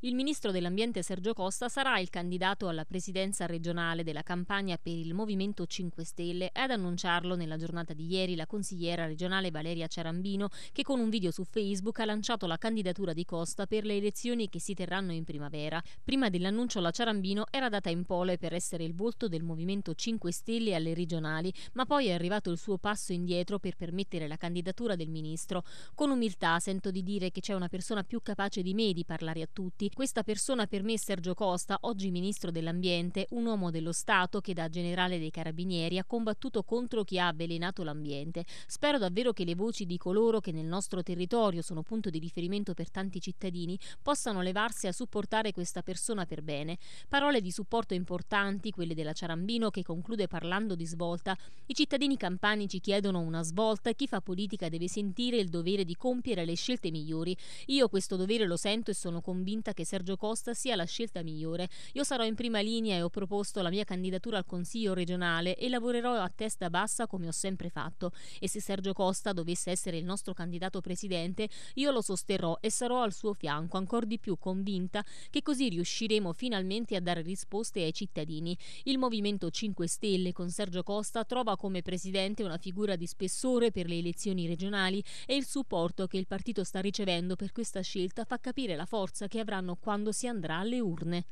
Il ministro dell'Ambiente Sergio Costa sarà il candidato alla presidenza regionale della campagna per il Movimento 5 Stelle ad annunciarlo nella giornata di ieri la consigliera regionale Valeria Ciarambino che con un video su Facebook ha lanciato la candidatura di Costa per le elezioni che si terranno in primavera. Prima dell'annuncio la Ciarambino era data in pole per essere il volto del Movimento 5 Stelle alle regionali, ma poi è arrivato il suo passo indietro per permettere la candidatura del ministro. Con umiltà sento di dire che c'è una persona più capace di me di parlare a tutti Uniti. Questa persona per me è Sergio Costa, oggi ministro dell'Ambiente, un uomo dello Stato che da generale dei Carabinieri ha combattuto contro chi ha avvelenato l'ambiente. Spero davvero che le voci di coloro che nel nostro territorio sono punto di riferimento per tanti cittadini possano levarsi a supportare questa persona per bene. Parole di supporto importanti, quelle della Ciarambino che conclude parlando di svolta. I cittadini campani ci chiedono una svolta e chi fa politica deve sentire il dovere di compiere le scelte migliori. Io questo dovere lo sento e sono convinta che Sergio Costa sia la scelta migliore. Io sarò in prima linea e ho proposto la mia candidatura al Consiglio regionale e lavorerò a testa bassa come ho sempre fatto. E se Sergio Costa dovesse essere il nostro candidato presidente, io lo sosterrò e sarò al suo fianco, ancora di più convinta che così riusciremo finalmente a dare risposte ai cittadini. Il Movimento 5 Stelle con Sergio Costa trova come presidente una figura di spessore per le elezioni regionali e il supporto che il partito sta ricevendo per questa scelta fa capire la forza che avranno quando si andrà alle urne.